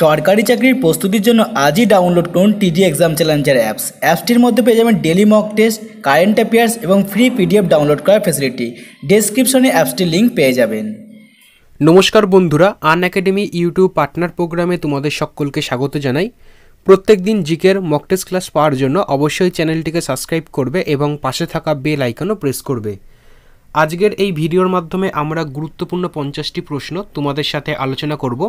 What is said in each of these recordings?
সরকারি চাকরির প্রস্তুতির জন্য আজই ডাউনলোড করুন টিজি এক্সাম চ্যালেঞ্জার অ্যাপস অ্যাপসটির মধ্যে পেয়ে যাবেন daily mock test current affairs এবং ফ্রি পিডিএফ ডাউনলোড করার ফেসিলিটি ডিসক্রিপশনে অ্যাপসটির লিঙ্ক পেয়ে যাবেন নমস্কার বন্ধুরা আন একাডেমি ইউটিউব পার্টনার প্রোগ্রামে তোমাদের সকলকে স্বাগত জানাই প্রত্যেক দিন জিকের মক টেস্ট ক্লাস পাওয়ার জন্য অবশ্যই চ্যানেলটিকে সাবস্ক্রাইব করবে এবং পাশে থাকা বেল আইকনও প্রেস করবে আজকের এই ভিডিওর মাধ্যমে আমরা গুরুত্বপূর্ণ পঞ্চাশটি প্রশ্ন তোমাদের সাথে আলোচনা করব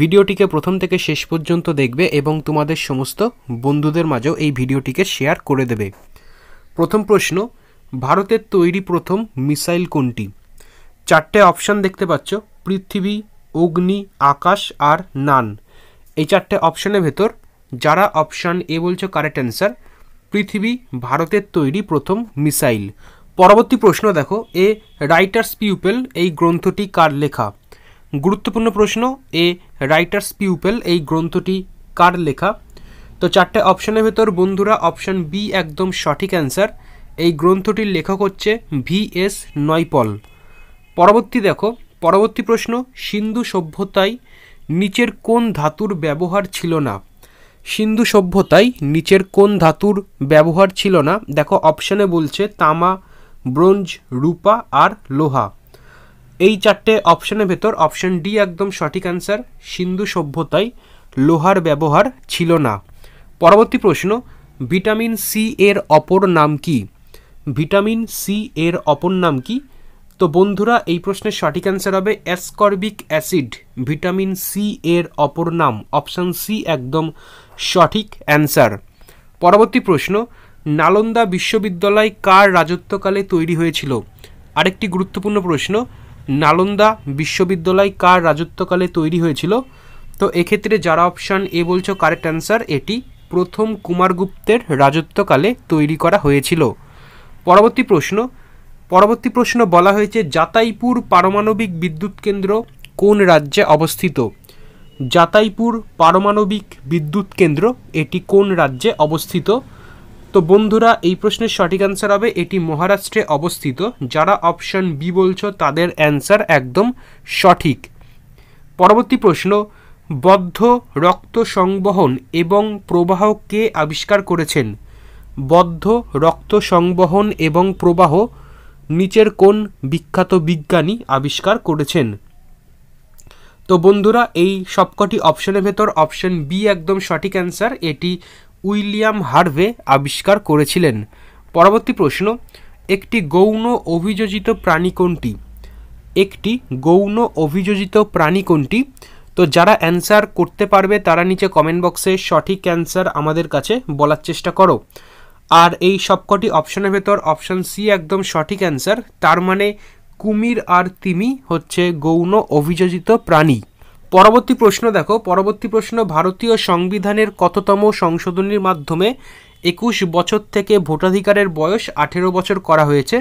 ভিডিওটিকে প্রথম থেকে শেষ পর্যন্ত দেখবে এবং তোমাদের সমস্ত বন্ধুদের মাঝেও এই ভিডিওটিকে শেয়ার করে দেবে প্রথম প্রশ্ন ভারতের তৈরি প্রথম মিসাইল কোনটি চারটে অপশান দেখতে পাচ্ছ পৃথিবী অগ্নি আকাশ আর নান এই চারটে অপশানের ভেতর যারা অপশান এ বলছো কারেক্ট অ্যান্সার পৃথিবী ভারতের তৈরি প্রথম মিসাইল পরবর্তী প্রশ্ন দেখো এ রাইটার্স পিউপেল এই গ্রন্থটি কার লেখা গুরুত্বপূর্ণ প্রশ্ন এ রাইটার্স পিউপেল এই গ্রন্থটি কার লেখা তো চারটে অপশনের ভেতর বন্ধুরা অপশন বি একদম সঠিক অ্যান্সার এই গ্রন্থটির লেখক হচ্ছে ভি এস নয়পল পরবর্তী দেখো পরবর্তী প্রশ্ন সিন্ধু সভ্যতায় নিচের কোন ধাতুর ব্যবহার ছিল না সিন্ধু সভ্যতায় নিচের কোন ধাতুর ব্যবহার ছিল না দেখো অপশানে বলছে তামা ব্রোঞ্জ রূপা আর লোহা এই চারটে অপশনের ভেতর অপশন ডি একদম সঠিক অ্যান্সার সিন্ধু সভ্যতায় লোহার ব্যবহার ছিল না পরবর্তী প্রশ্ন ভিটামিন সি এর অপর নাম কি ভিটামিন সি এর অপর নাম কি তো বন্ধুরা এই প্রশ্নের সঠিক অ্যান্সার হবে অ্যাসকর্বিক অ্যাসিড ভিটামিন সি এর অপর নাম অপশান সি একদম সঠিক অ্যান্সার পরবর্তী প্রশ্ন নালন্দা বিশ্ববিদ্যালয় কার রাজত্বকালে তৈরি হয়েছিল আরেকটি গুরুত্বপূর্ণ প্রশ্ন নালন্দা বিশ্ববিদ্যালয় কার রাজত্বকালে তৈরি হয়েছিল তো এক্ষেত্রে যারা অপশান এ বলছো কারেক্ট অ্যান্সার এটি প্রথম কুমারগুপ্তের রাজত্বকালে তৈরি করা হয়েছিল পরবর্তী প্রশ্ন পরবর্তী প্রশ্ন বলা হয়েছে জাতাইপুর পারমাণবিক বিদ্যুৎ কেন্দ্র কোন রাজ্যে অবস্থিত জাতাইপুর পারমাণবিক বিদ্যুৎ কেন্দ্র এটি কোন রাজ্যে অবস্থিত তো বন্ধুরা এই প্রশ্নের সঠিক অ্যান্সার হবে এটি মহারাষ্ট্রে অবস্থিত যারা অপশন বি বলছো তাদের অ্যান্সার একদম সঠিক পরবর্তী প্রশ্ন বদ্ধ রক্ত সংবহন এবং প্রবাহ কে আবিষ্কার করেছেন বদ্ধ রক্ত সংবহন এবং প্রবাহ নিচের কোন বিখ্যাত বিজ্ঞানী আবিষ্কার করেছেন তো বন্ধুরা এই সবকটি অপশনের ভেতর অপশন বি একদম সঠিক অ্যান্সার এটি উইলিয়াম হার্ভে আবিষ্কার করেছিলেন পরবর্তী প্রশ্ন একটি গৌণ অভিযোজিত প্রাণী কোনটি একটি গৌণ অভিযোজিত প্রাণী কোনটি তো যারা অ্যান্সার করতে পারবে তারা নিচে কমেন্ট বক্সে সঠিক অ্যান্সার আমাদের কাছে বলার চেষ্টা করো আর এই সবকটি অপশনের ভেতর অপশান সি একদম সঠিক অ্যান্সার তার মানে কুমির আর তিমি হচ্ছে গৌণ অভিযোজিত প্রাণী পরবর্তী প্রশ্ন দেখো পরবর্তী প্রশ্ন ভারতীয় সংবিধানের কততম সংশোধনীর মাধ্যমে একুশ বছর থেকে ভোটাধিকারের বয়স আঠেরো বছর করা হয়েছে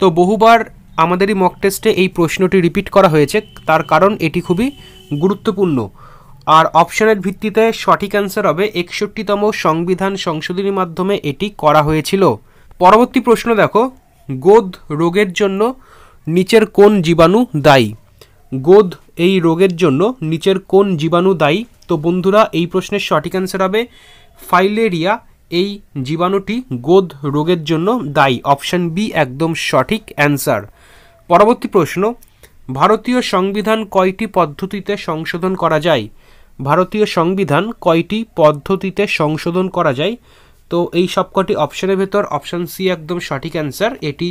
তো বহুবার আমাদেরই মক টেস্টে এই প্রশ্নটি রিপিট করা হয়েছে তার কারণ এটি খুবই গুরুত্বপূর্ণ আর অপশনের ভিত্তিতে সঠিক অ্যান্সার হবে একষট্টিতম সংবিধান সংশোধনীর মাধ্যমে এটি করা হয়েছিল পরবর্তী প্রশ্ন দেখো গোদ রোগের জন্য নিচের কোন জীবাণু দায়ী গোধ এই রোগের জন্য নিচের কোন জীবাণু দায়ী তো বন্ধুরা এই প্রশ্নের সঠিক অ্যান্সার হবে ফাইলেরিয়া এই জীবাণুটি গোধ রোগের জন্য দায়ী অপশান বি একদম সঠিক অ্যান্সার পরবর্তী প্রশ্ন ভারতীয় সংবিধান কয়টি পদ্ধতিতে সংশোধন করা যায় ভারতীয় সংবিধান কয়টি পদ্ধতিতে সংশোধন করা যায় তো এই সবকটি অপশানের ভেতর অপশান সি একদম সঠিক অ্যান্সার এটি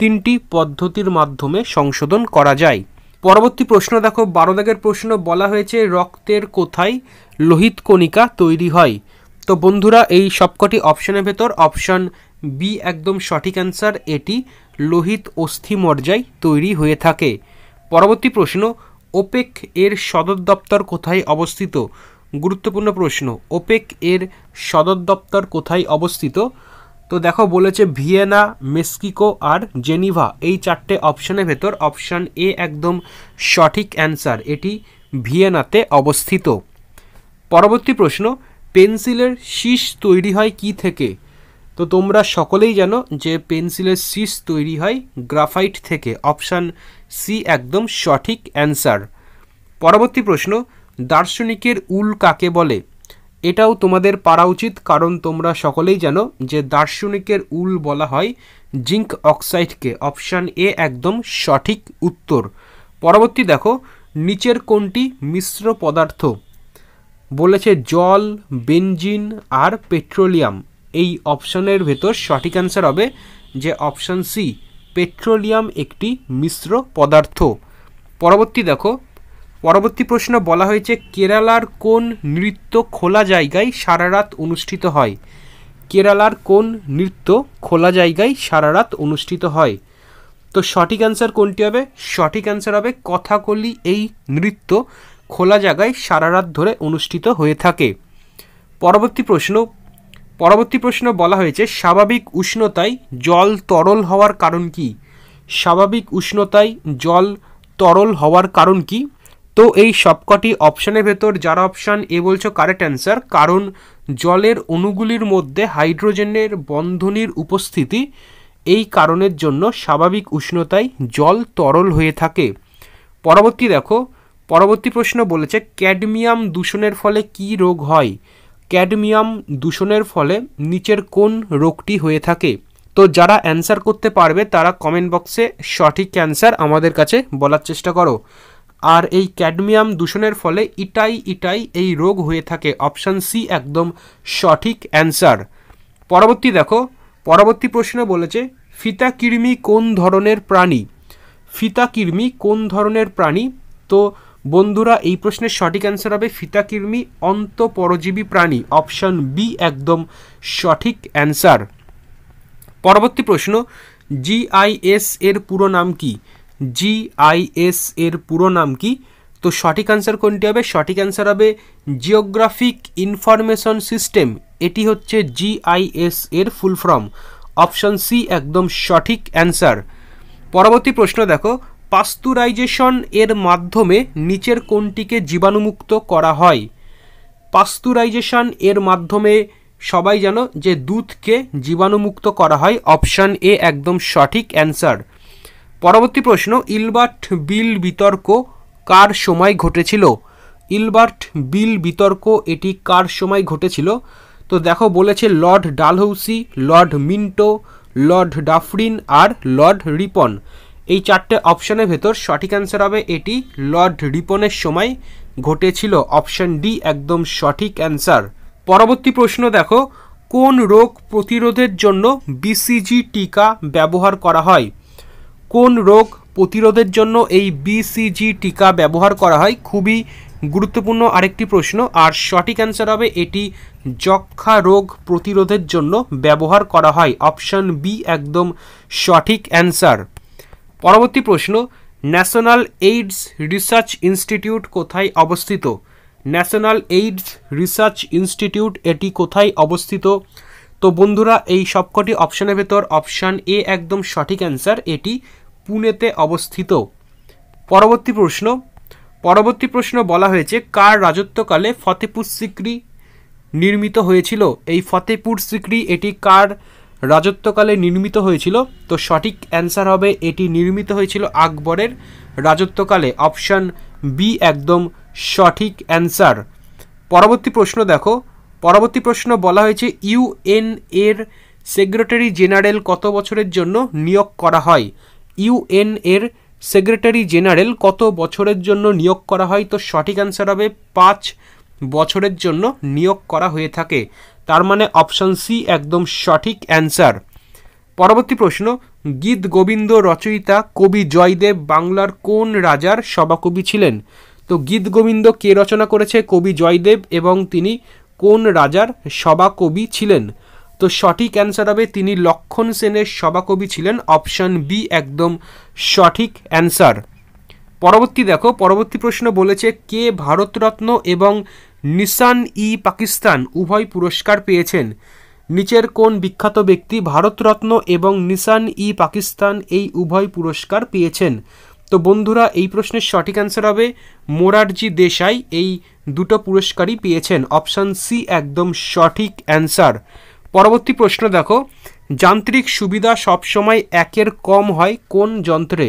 তিনটি পদ্ধতির মাধ্যমে সংশোধন করা যায় পরবর্তী প্রশ্ন দেখো বারো দাগের প্রশ্ন বলা হয়েছে রক্তের কোথায় লোহিত কণিকা তৈরি হয় তো বন্ধুরা এই সবকটি অপশনের ভেতর অপশন বি একদম সঠিক অ্যান্সার এটি লোহিত অস্থি মর্যায় তৈরি হয়ে থাকে পরবর্তী প্রশ্ন ওপেক এর সদর দপ্তর কোথায় অবস্থিত গুরুত্বপূর্ণ প্রশ্ন ওপেক এর সদর দপ্তর কোথায় অবস্থিত তো দেখো বলেছে ভিয়েনা মেক্সিকো আর জেনিভা এই চারটে অপশানের ভেতর অপশান এ একদম সঠিক অ্যান্সার এটি ভিয়েনাতে অবস্থিত পরবর্তী প্রশ্ন পেন্সিলের শীষ তৈরি হয় কি থেকে তো তোমরা সকলেই জানো যে পেন্সিলের শীষ তৈরি হয় গ্রাফাইট থেকে অপশান সি একদম সঠিক অ্যান্সার পরবর্তী প্রশ্ন দার্শনিকের উল কাকে বলে এটাও তোমাদের পারা উচিত কারণ তোমরা সকলেই জানো যে দার্শনিকের উল বলা হয় জিঙ্ক অক্সাইডকে অপশান এ একদম সঠিক উত্তর পরবর্তী দেখো নিচের কোনটি মিশ্র পদার্থ বলেছে জল বেঞ্জিন আর পেট্রোলিয়াম এই অপশানের ভেতর সঠিক অ্যান্সার হবে যে অপশান সি পেট্রোলিয়াম একটি মিশ্র পদার্থ পরবর্তী দেখো পরবর্তী প্রশ্ন বলা হয়েছে কেরালার কোন নৃত্য খোলা জায়গায় সারা রাত অনুষ্ঠিত হয় কেরালার কোন নৃত্য খোলা জায়গায় সারা রাত অনুষ্ঠিত হয় তো সঠিক অ্যান্সার কোনটি হবে সঠিক অ্যান্সার হবে কথাকলি এই নৃত্য খোলা জায়গায় সারা রাত ধরে অনুষ্ঠিত হয়ে থাকে পরবর্তী প্রশ্ন পরবর্তী প্রশ্ন বলা হয়েছে স্বাভাবিক উষ্ণতায় জল তরল হওয়ার কারণ কি স্বাভাবিক উষ্ণতায় জল তরল হওয়ার কারণ কি তো এই সবকটি অপশানের ভেতর যারা অপশান এ বলছো কারেক্ট অ্যান্সার কারণ জলের অণুগুলির মধ্যে হাইড্রোজেনের বন্ধনীর উপস্থিতি এই কারণের জন্য স্বাভাবিক উষ্ণতায় জল তরল হয়ে থাকে পরবর্তী দেখো পরবর্তী প্রশ্ন বলেছে ক্যাডমিয়াম দূষণের ফলে কি রোগ হয় ক্যাডমিয়াম দূষণের ফলে নিচের কোন রোগটি হয়ে থাকে তো যারা অ্যান্সার করতে পারবে তারা কমেন্ট বক্সে সঠিক অ্যান্সার আমাদের কাছে বলার চেষ্টা করো আর এই ক্যাডমিয়াম দূষণের ফলে ইটাই ইটাই এই রোগ হয়ে থাকে অপশান সি একদম সঠিক অ্যান্সার পরবর্তী দেখো পরবর্তী প্রশ্ন বলেছে ফিতা কৃমি কোন ধরনের প্রাণী ফিতা কৃমি কোন ধরনের প্রাণী তো বন্ধুরা এই প্রশ্নের সঠিক অ্যান্সার হবে ফিতা কৃমি অন্তপরজীবী প্রাণী অপশান বি একদম সঠিক অ্যান্সার পরবর্তী প্রশ্ন জিআইএস এর পুরো নাম কী জিআইএস এর পুরো নাম কি তো সঠিক অ্যান্সার কোনটি হবে সঠিক অ্যান্সার হবে জিওগ্রাফিক ইনফরমেশন সিস্টেম এটি হচ্ছে জিআইএস এর ফুল ফর্ম অপশন সি একদম সঠিক অ্যান্সার পরবর্তী প্রশ্ন দেখো পাস্তুরাইজেশন এর মাধ্যমে নিচের কোনটিকে জীবাণুমুক্ত করা হয় পাস্তুরাইজেশন এর মাধ্যমে সবাই জানো যে দুধকে জীবাণুমুক্ত করা হয় অপশান এ একদম সঠিক অ্যান্সার পরবর্তী প্রশ্ন ইলবার্ট বিল বিতর্ক কার সময় ঘটেছিল ইলবার্ট বিল বিতর্ক এটি কার সময় ঘটেছিল তো দেখো বলেছে Lord Dalhousie Lord Minto Lord Dufferin আর লর্ড রিপন এই চারটে অপশনের ভেতর সঠিক অ্যান্সার হবে এটি লর্ড রিপনের সময় ঘটেছিল অপশন ডি একদম সঠিক অ্যান্সার পরবর্তী প্রশ্ন দেখো কোন রোগ প্রতিরোধের জন্য বিসিজি টিকা ব্যবহার করা হয় কোন রোগ প্রতিরোধের জন্য এই বিসিজি টিকা ব্যবহার করা হয় খুবই গুরুত্বপূর্ণ আরেকটি প্রশ্ন আর সঠিক অ্যান্সার হবে এটি যক্ষা রোগ প্রতিরোধের জন্য ব্যবহার করা হয় অপশন বি একদম সঠিক অ্যান্সার পরবর্তী প্রশ্ন ন্যাশনাল এইডস রিসার্চ ইনস্টিটিউট কোথায় অবস্থিত ন্যাশনাল এইডস রিসার্চ ইনস্টিটিউট এটি কোথায় অবস্থিত তো বন্ধুরা এই সবকটি অপশনের ভেতর অপশান এ একদম সঠিক অ্যান্সার এটি পুনেতে অবস্থিত পরবর্তী প্রশ্ন পরবর্তী প্রশ্ন বলা হয়েছে কার রাজত্বকালে ফতেপুর সিক্রি নির্মিত হয়েছিল এই ফতেপুর সিক্রি এটি কার রাজত্বকালে নির্মিত হয়েছিল তো সঠিক অ্যান্সার হবে এটি নির্মিত হয়েছিল আকবরের রাজত্বকালে অপশান বি একদম সঠিক অ্যান্সার পরবর্তী প্রশ্ন দেখো পরবর্তী প্রশ্ন বলা হয়েছে ইউএন এর সেক্রেটারি জেনারেল কত বছরের জন্য নিয়োগ করা হয় ইউএন এর সেক্রেটারি জেনারেল কত বছরের জন্য নিয়োগ করা হয় তো সঠিক অ্যান্সার হবে পাঁচ বছরের জন্য নিয়োগ করা হয়ে থাকে তার মানে অপশান সি একদম সঠিক অ্যান্সার পরবর্তী প্রশ্ন গীত গোবিন্দ রচয়িতা কবি জয়দেব বাংলার কোন রাজার সভাকবি ছিলেন তো গীত গোবিন্দ কে রচনা করেছে কবি জয়দেব এবং তিনি কোন রাজার সভাকবি ছিলেন তো সঠিক অ্যান্সার হবে তিনি লক্ষণ সেনের সভাকবি ছিলেন অপশান বি একদম সঠিক অ্যান্সার পরবর্তী দেখো পরবর্তী প্রশ্ন বলেছে কে ভারতরত্ন এবং নিসান ই পাকিস্তান উভয় পুরস্কার পেয়েছেন নিচের কোন বিখ্যাত ব্যক্তি ভারতরত্ন এবং নিসান ই পাকিস্তান এই উভয় পুরস্কার পেয়েছেন তো বন্ধুরা এই প্রশ্নের সঠিক অ্যান্সার হবে মোরারজি দেশাই এই দুটো পুরস্কারই পেয়েছেন অপশান সি একদম সঠিক অ্যান্সার পরবর্তী প্রশ্ন দেখো যান্ত্রিক সুবিধা সবসময় একের কম হয় কোন যন্ত্রে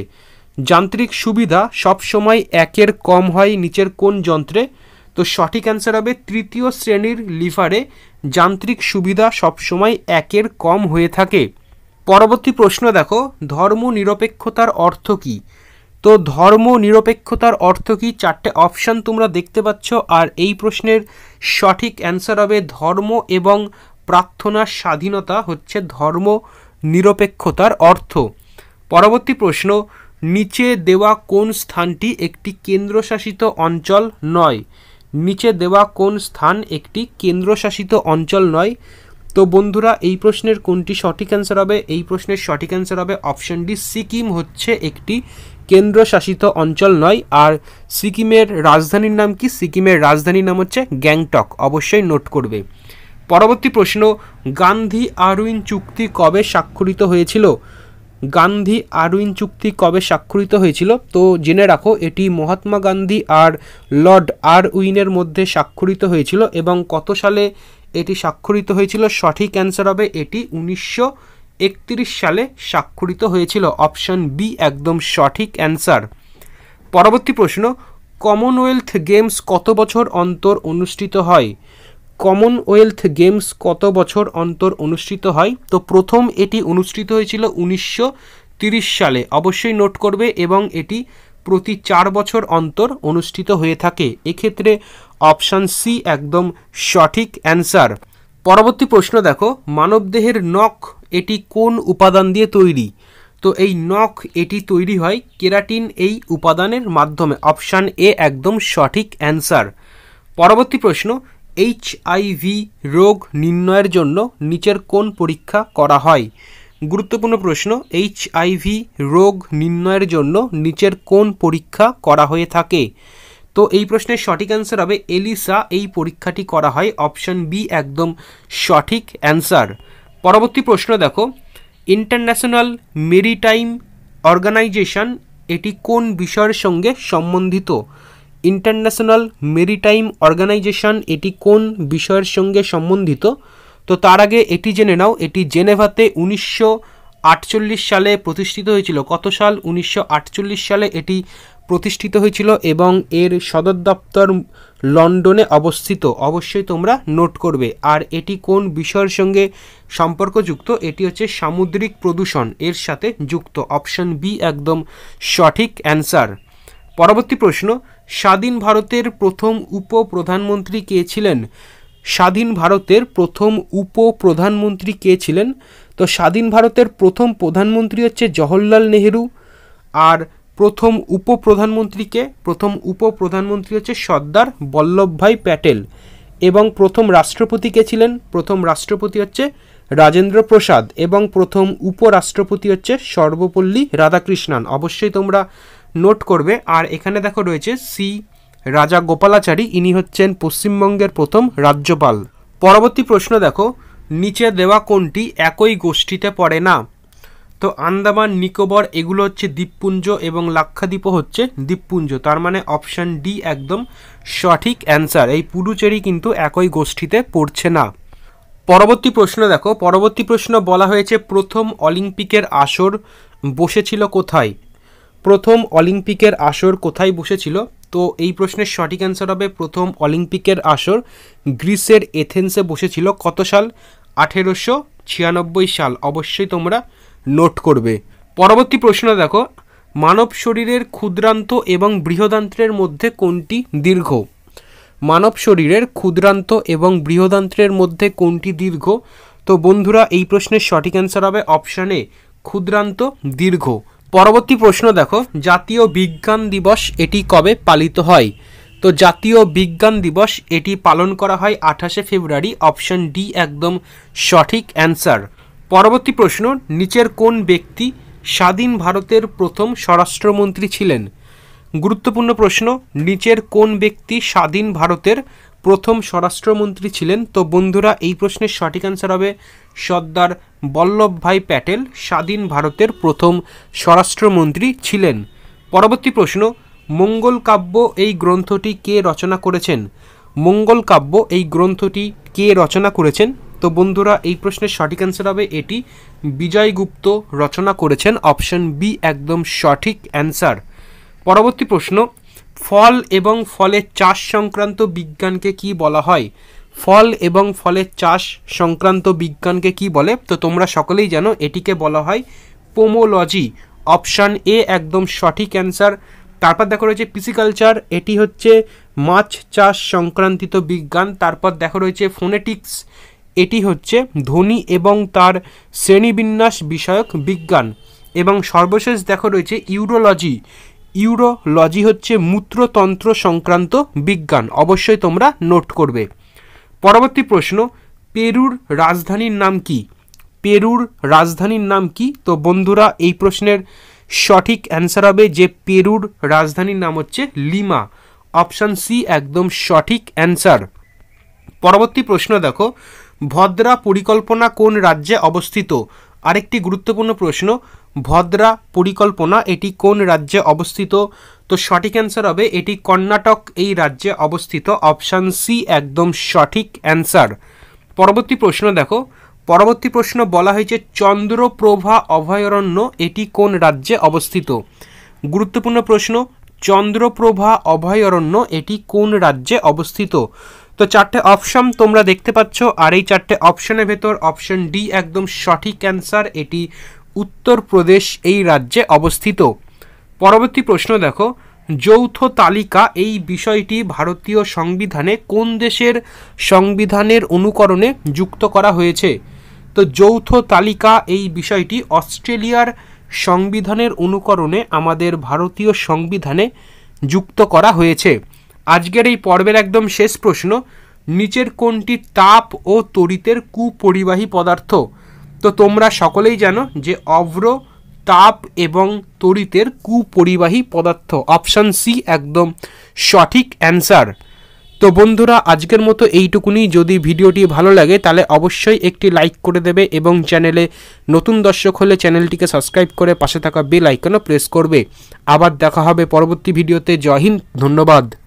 যান্ত্রিক সুবিধা সবসময় একের কম হয় নিচের কোন যন্ত্রে তো সঠিক অ্যান্সার হবে তৃতীয় শ্রেণীর লিভারে যান্ত্রিক সুবিধা সবসময় একের কম হয়ে থাকে পরবর্তী প্রশ্ন দেখো ধর্ম নিরপেক্ষতার অর্থ কী তো ধর্ম নিরপেক্ষতার অর্থ কী চারটে অপশান তোমরা দেখতে পাচ্ছ আর এই প্রশ্নের সঠিক অ্যান্সার হবে ধর্ম এবং প্রার্থনার স্বাধীনতা হচ্ছে ধর্ম নিরপেক্ষতার অর্থ পরবর্তী প্রশ্ন নিচে দেওয়া কোন স্থানটি একটি কেন্দ্রশাসিত অঞ্চল নয় নিচে দেওয়া কোন স্থান একটি কেন্দ্রশাসিত অঞ্চল নয় তো বন্ধুরা এই প্রশ্নের কোনটি সঠিক অ্যান্সার হবে এই প্রশ্নের সঠিক অ্যান্সার হবে অপশন ডি সিকিম হচ্ছে একটি কেন্দ্রশাসিত অঞ্চল নয় আর সিকিমের রাজধানীর নাম কি সিকিমের রাজধানীর নাম হচ্ছে গ্যাংটক অবশ্যই নোট করবে পরবর্তী প্রশ্ন গান্ধী আরউইন চুক্তি কবে স্বাক্ষরিত হয়েছিল গান্ধী আরউইন চুক্তি কবে স্বাক্ষরিত হয়েছিল তো জেনে রাখো এটি মহাত্মা গান্ধী আর লর্ড আরউইনের মধ্যে স্বাক্ষরিত হয়েছিল এবং কত সালে এটি স্বাক্ষরিত হয়েছিল সঠিক অ্যান্সার হবে এটি উনিশশো একত্রিশ সালে স্বাক্ষরিত হয়েছিল অপশন বি একদম সঠিক অ্যান্সার পরবর্তী প্রশ্ন কমনওয়েলথ গেমস কত বছর অন্তর অনুষ্ঠিত হয় কমনওয়েলথ গেমস কত বছর অন্তর অনুষ্ঠিত হয় তো প্রথম এটি অনুষ্ঠিত হয়েছিল উনিশশো সালে অবশ্যই নোট করবে এবং এটি প্রতি চার বছর অন্তর অনুষ্ঠিত হয়ে থাকে এক্ষেত্রে অপশান সি একদম সঠিক অ্যান্সার পরবর্তী প্রশ্ন দেখো মানবদেহের নখ এটি কোন উপাদান দিয়ে তৈরি তো এই নখ এটি তৈরি হয় কেরাটিন এই উপাদানের মাধ্যমে অপশান এ একদম সঠিক অ্যান্সার পরবর্তী প্রশ্ন এইচআইভি রোগ নির্ণয়ের জন্য নিচের কোন পরীক্ষা করা হয় গুরুত্বপূর্ণ প্রশ্ন এইচআইভি রোগ নির্ণয়ের জন্য নিচের কোন পরীক্ষা করা হয়ে থাকে তো এই প্রশ্নের সঠিক অ্যান্সার হবে এলিসা এই পরীক্ষাটি করা হয় অপশন বি একদম সঠিক অ্যান্সার পরবর্তী প্রশ্ন দেখো ইন্টারন্যাশনাল মেরিটাইম অর্গানাইজেশন এটি কোন বিষয়ের সঙ্গে সম্বন্ধিত ইন্টারন্যাশনাল মেরিটাইম অর্গানাইজেশন এটি কোন বিষয়ের সঙ্গে সম্বন্ধিত তো তার আগে এটি জেনে নাও এটি জেনেভাতে উনিশশো আটচল্লিশ সালে প্রতিষ্ঠিত হয়েছিল কত সাল উনিশশো আটচল্লিশ সালে এটি প্রতিষ্ঠিত হয়েছিল এবং এর সদর দপ্তর লন্ডনে অবস্থিত অবশ্যই তোমরা নোট করবে আর এটি কোন বিষয়ের সঙ্গে সম্পর্কযুক্ত এটি হচ্ছে সামুদ্রিক প্রদূষণ এর সাথে যুক্ত অপশন বি একদম সঠিক অ্যান্সার পরবর্তী প্রশ্ন স্বাধীন ভারতের প্রথম উপ প্রধানমন্ত্রী কে ছিলেন স্বাধীন ভারতের প্রথম উপ প্রধানমন্ত্রী কে ছিলেন তো স্বাধীন ভারতের প্রথম প্রধানমন্ত্রী হচ্ছে জওহরলাল নেহেরু আর প্রথম উপ প্রধানমন্ত্রীকে প্রথম উপ প্রধানমন্ত্রী হচ্ছে সর্দার বল্লভভাই প্যাটেল এবং প্রথম রাষ্ট্রপতি কে ছিলেন প্রথম রাষ্ট্রপতি হচ্ছে রাজেন্দ্র প্রসাদ এবং প্রথম উপরাষ্ট্রপতি হচ্ছে সর্বপল্লী রাধাকৃষ্ণান অবশ্যই তোমরা নোট করবে আর এখানে দেখো রয়েছে সি রাজা গোপালাচারী ইনি হচ্ছেন পশ্চিমবঙ্গের প্রথম রাজ্যপাল পরবর্তী প্রশ্ন দেখো নিচে দেওয়া কোনটি একই গোষ্ঠীতে পড়ে না তো আন্দামান নিকোবর এগুলো হচ্ছে দ্বীপপুঞ্জ এবং লাক্ষাদ্বীপও হচ্ছে দ্বীপপুঞ্জ তার মানে অপশান ডি একদম সঠিক অ্যান্সার এই পুডুচেরি কিন্তু একই গোষ্ঠীতে পড়ছে না পরবর্তী প্রশ্ন দেখো পরবর্তী প্রশ্ন বলা হয়েছে প্রথম অলিম্পিকের আসর বসেছিল কোথায় প্রথম অলিম্পিকের আসর কোথায় বসেছিল তো এই প্রশ্নের সঠিক অ্যান্সার হবে প্রথম অলিম্পিকের আসর গ্রিসের এথেন্সে বসেছিল কত সাল আঠেরোশো ছিয়ানব্বই সাল অবশ্যই তোমরা নোট করবে পরবর্তী প্রশ্ন দেখো মানব শরীরের ক্ষুদ্রান্ত এবং বৃহদান্ত্রের মধ্যে কোনটি দীর্ঘ মানব শরীরের ক্ষুদ্রান্ত এবং বৃহদান্ত্রের মধ্যে কোনটি দীর্ঘ তো বন্ধুরা এই প্রশ্নের সঠিক অ্যান্সার হবে অপশানে ক্ষুদ্রান্ত দীর্ঘ পরবর্তী প্রশ্ন দেখো জাতীয় বিজ্ঞান দিবস এটি কবে পালিত হয় তো জাতীয় বিজ্ঞান দিবস এটি পালন করা হয় আঠাশে ফেব্রুয়ারি অপশন ডি একদম সঠিক অ্যান্সার পরবর্তী প্রশ্ন নিচের কোন ব্যক্তি স্বাধীন ভারতের প্রথম স্বরাষ্ট্রমন্ত্রী ছিলেন গুরুত্বপূর্ণ প্রশ্ন নিচের কোন ব্যক্তি স্বাধীন ভারতের প্রথম স্বরাষ্ট্রমন্ত্রী ছিলেন তো বন্ধুরা এই প্রশ্নের সঠিক অ্যান্সার হবে সর্দার বল্লভভাই প্যাটেল স্বাধীন ভারতের প্রথম স্বরাষ্ট্রমন্ত্রী ছিলেন পরবর্তী প্রশ্ন মঙ্গল কাব্য এই গ্রন্থটি কে রচনা করেছেন মঙ্গল কাব্য এই গ্রন্থটি কে রচনা করেছেন তো বন্ধুরা এই প্রশ্নের সঠিক অ্যান্সার হবে এটি বিজয়গুপ্ত রচনা করেছেন অপশন বি একদম সঠিক অ্যান্সার পরবর্তী প্রশ্ন ফল এবং ফলের চাষ সংক্রান্ত বিজ্ঞানকে কি বলা হয় ফল এবং ফলের চাষ সংক্রান্ত বিজ্ঞানকে কি বলে তো তোমরা সকলেই জানো এটিকে বলা হয় পোমোলজি অপশান এ একদম সঠিক অ্যান্সার তারপর দেখো রয়েছে পিসিকালচার এটি হচ্ছে মাছ চাষ সংক্রান্তিত বিজ্ঞান তারপর দেখো রয়েছে ফোনেটিক্স এটি হচ্ছে ধ্বনি এবং তার শ্রেণীবিন্যাস বিষয়ক বিজ্ঞান এবং সর্বশেষ দেখো রয়েছে ইউরোলজি ইউরোলজি হচ্ছে মূত্রতন্ত্র সংক্রান্ত বিজ্ঞান অবশ্যই তোমরা নোট করবে পরবর্তী প্রশ্ন পেরুর রাজধানীর নাম কি পেরুর রাজধানীর নাম কি তো বন্ধুরা এই প্রশ্নের সঠিক অ্যান্সার হবে যে পেরুর রাজধানীর নাম হচ্ছে লিমা অপশান সি একদম সঠিক অ্যান্সার পরবর্তী প্রশ্ন দেখো ভদ্রা পরিকল্পনা কোন রাজ্যে অবস্থিত আরেকটি গুরুত্বপূর্ণ প্রশ্ন ভদ্রা পরিকল্পনা এটি কোন রাজ্যে অবস্থিত তো সঠিক অ্যান্সার হবে এটি কর্ণাটক এই রাজ্যে অবস্থিত অপশান সি একদম সঠিক অ্যান্সার পরবর্তী প্রশ্ন দেখো পরবর্তী প্রশ্ন বলা হয়েছে চন্দ্রপ্রভা অভয়ারণ্য এটি কোন রাজ্যে অবস্থিত গুরুত্বপূর্ণ প্রশ্ন চন্দ্রপ্রভা অভয়ারণ্য এটি কোন রাজ্যে অবস্থিত তো চারটে অপশন তোমরা দেখতে পাচ্ছ আর এই চারটে অপশনের ভেতর অপশন ডি একদম সঠিক অ্যান্সার এটি উত্তরপ্রদেশ এই রাজ্যে অবস্থিত পরবর্তী প্রশ্ন দেখো যৌথ তালিকা এই বিষয়টি ভারতীয় সংবিধানে কোন দেশের সংবিধানের অনুকরণে যুক্ত করা হয়েছে তো যৌথ তালিকা এই বিষয়টি অস্ট্রেলিয়ার সংবিধানের অনুকরণে আমাদের ভারতীয় সংবিধানে যুক্ত করা হয়েছে আজকের এই পর্বের একদম শেষ প্রশ্ন নিচের কোনটি তাপ ও তরিতের কুপরিবাহী পদার্থ তো তোমরা সকলেই জানো যে অভ্র তাপ এবং তড়িতের কুপরিবাহী পদার্থ অপশান সি একদম সঠিক অ্যান্সার তো বন্ধুরা আজকের মতো এইটুকুনি যদি ভিডিওটি ভালো লাগে তাহলে অবশ্যই একটি লাইক করে দেবে এবং চ্যানেলে নতুন দর্শক হলে চ্যানেলটিকে সাবস্ক্রাইব করে পাশে থাকা বেল আইকনও প্রেস করবে আবার দেখা হবে পরবর্তী ভিডিওতে জয় হিন্দ ধন্যবাদ